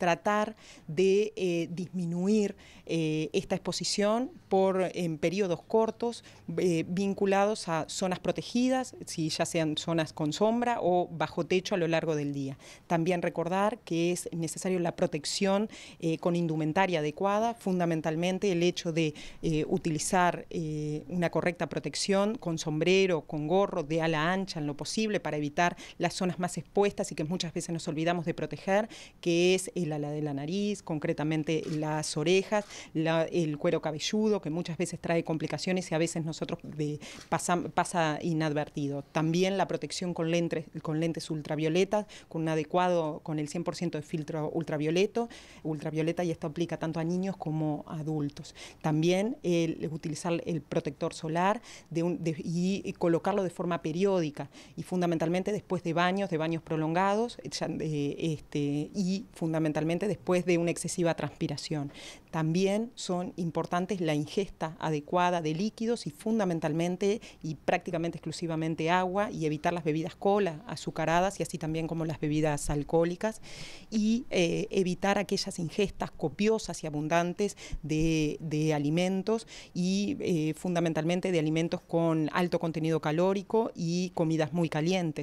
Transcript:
tratar de eh, disminuir eh, esta exposición por, en periodos cortos eh, vinculados a zonas protegidas, si ya sean zonas con sombra o bajo techo a lo largo del día. También recordar que es necesario la protección con indumentaria adecuada, fundamentalmente el hecho de utilizar una correcta protección con sombrero, con gorro, de ala ancha en lo posible para evitar las zonas más expuestas y que muchas veces nos olvidamos de proteger, que es el la, de la nariz, concretamente las orejas, el cuero cabelludo, que muchas veces trae complicaciones y a veces nosotros pasa, inadvertido. También la protección con lentes, con lentes ultravioletas, con un adecuado, con el 100% de filtro ultravioleto, ultravioleta, y esto aplica tanto a niños como a adultos. También utilizar el protector solar y, colocarlo de forma periódica y fundamentalmente después de baños, de baños prolongados, eh, este, y fundamentalmente después de una excesiva transpiración. También son importantes la ingesta adecuada de líquidos y fundamentalmente y prácticamente exclusivamente agua y evitar las bebidas cola, azucaradas y así también como las bebidas alcohólicas y eh, evitar aquellas ingestas copiosas y abundantes de, alimentos y eh, fundamentalmente de alimentos con alto contenido calórico y comidas muy calientes.